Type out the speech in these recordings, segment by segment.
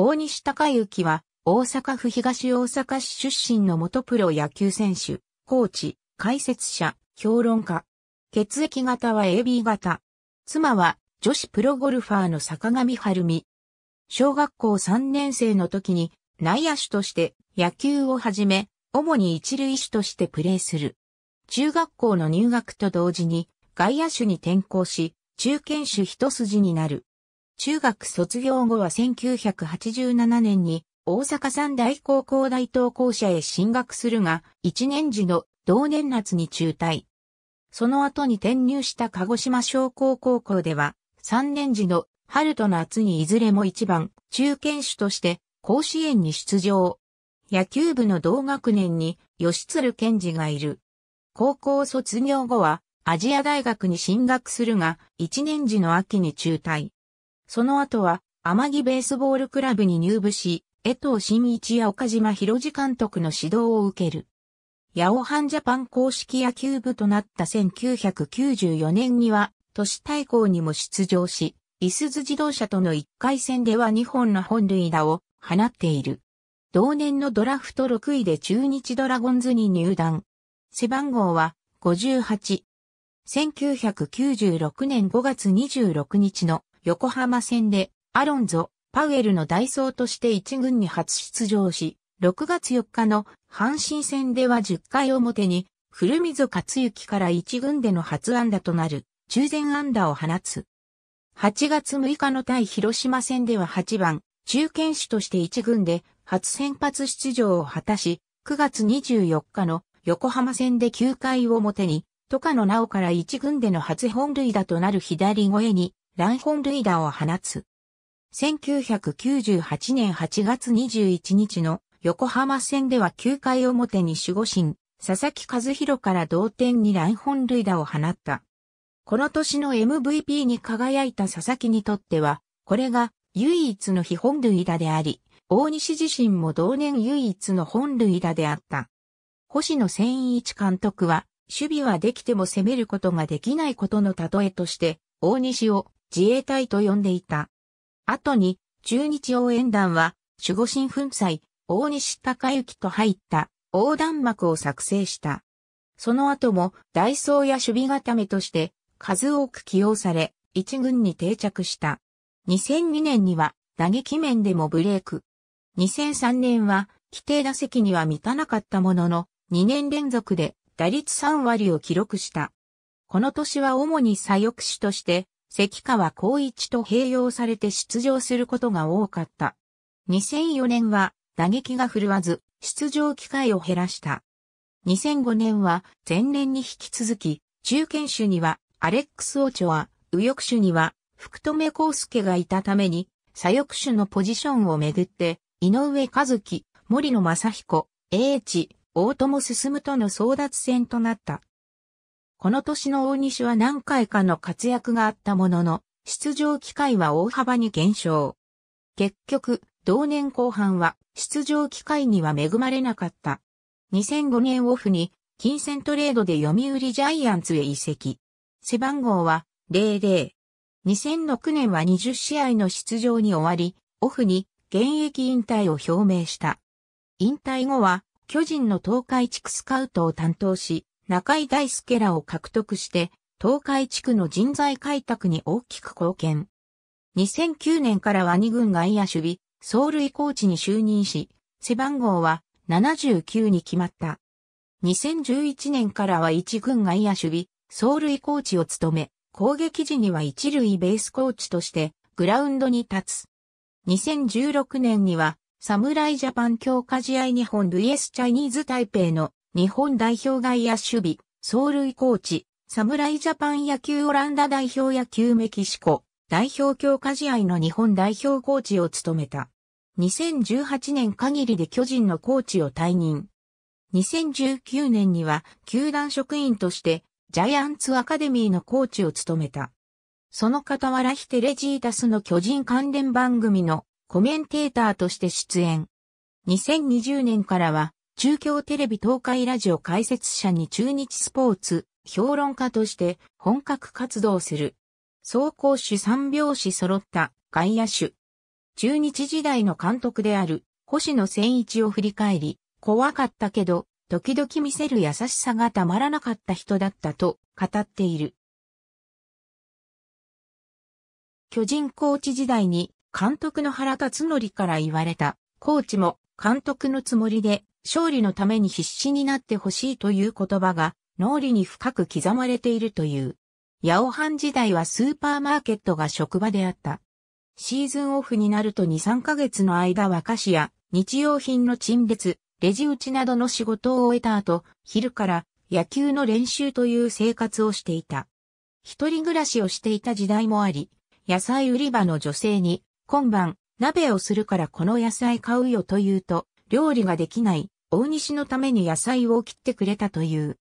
大西隆之は、大阪府東大阪市出身の元プロ野球選手、コーチ、解説者、評論家。血液型は AB 型。妻は、女子プロゴルファーの坂上晴美。小学校3年生の時に、内野手として野球をはじめ、主に一塁手としてプレーする。中学校の入学と同時に、外野手に転校し、中堅手一筋になる。中学卒業後は1987年に大阪三大高校大東校舎へ進学するが、1年時の同年夏に中退。その後に転入した鹿児島商工高校では、3年時の春と夏にいずれも一番中堅手として甲子園に出場。野球部の同学年に吉鶴健二がいる。高校卒業後はアジア大学に進学するが、1年時の秋に中退。その後は、天城ベースボールクラブに入部し、江藤新一や岡島博次監督の指導を受ける。ヤオハンジャパン公式野球部となった1994年には、都市対抗にも出場し、伊すズ自動車との1回戦では2本の本塁打を放っている。同年のドラフト6位で中日ドラゴンズに入団。背番号は58。1996年5月26日の横浜戦で、アロンゾ、パウエルの代走として1軍に初出場し、6月4日の阪神戦では10回表に、古溝克之から1軍での初安打となる、中前安打を放つ。8月6日の対広島戦では8番、中堅手として1軍で初先発出場を果たし、9月24日の横浜戦で9回表に、トカのなおから1軍での初本塁打となる左越えに、ラン本塁打を放つ。1998年8月21日の横浜戦では9回表に守護神、佐々木和弘から同点にラン本塁打を放った。この年の MVP に輝いた佐々木にとっては、これが唯一の非本塁打であり、大西自身も同年唯一の本塁打であった。星野千一監督は、守備はできても攻めることができないことの例えとして、大西を自衛隊と呼んでいた。後に、中日応援団は、守護神粉砕、大西隆之と入った横断幕を作成した。その後も、ダイソーや守備固めとして、数多く起用され、一軍に定着した。2002年には、打撃面でもブレイク。2003年は、規定打席には満たなかったものの、2年連続で打率3割を記録した。この年は主に左翼手として関川光一と併用されて出場することが多かった。2004年は打撃が振るわず、出場機会を減らした。2005年は前年に引き続き、中堅手にはアレックス・オチョア、右翼手には福留孝介がいたために、左翼手のポジションをめぐって、井上和樹、森野正彦、英知、大友進との争奪戦となった。この年の大西は何回かの活躍があったものの、出場機会は大幅に減少。結局、同年後半は出場機会には恵まれなかった。2005年オフに金銭トレードで読売ジャイアンツへ移籍。背番号は00。2006年は20試合の出場に終わり、オフに現役引退を表明した。引退後は巨人の東海地区スカウトを担当し、中井大輔らを獲得して、東海地区の人材開拓に大きく貢献。2009年からは2軍外野守備、走塁コーチに就任し、背番号は79に決まった。2011年からは1軍外野守備、走塁コーチを務め、攻撃時には一塁ベースコーチとしてグラウンドに立つ。2016年には、侍ジャパン強化試合日本 VS チャイニーズ台北の日本代表外野守備、走塁コーチ、侍ジャパン野球オランダ代表野球メキシコ、代表強化試合の日本代表コーチを務めた。2018年限りで巨人のコーチを退任。2019年には球団職員としてジャイアンツアカデミーのコーチを務めた。その傍らヒテレジータスの巨人関連番組のコメンテーターとして出演。2020年からは中京テレビ東海ラジオ解説者に中日スポーツ、評論家として本格活動する。走行手三拍子揃った外野手。中日時代の監督である星野千一を振り返り、怖かったけど、時々見せる優しさがたまらなかった人だったと語っている。巨人コーチ時代に監督の原辰則から言われた、コーチも監督のつもりで勝利のために必死になってほしいという言葉が脳裏に深く刻まれているという。ヤオハン時代はスーパーマーケットが職場であった。シーズンオフになると2、3ヶ月の間は菓子や日用品の陳列、レジ打ちなどの仕事を終えた後、昼から野球の練習という生活をしていた。一人暮らしをしていた時代もあり、野菜売り場の女性に、今晩、鍋をするからこの野菜買うよと言うと、料理ができない、大西のために野菜を切ってくれたという。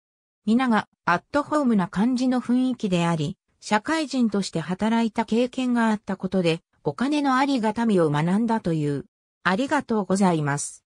皆がアットホームな感じの雰囲気であり、社会人として働いた経験があったことで、お金のありがたみを学んだという。ありがとうございます。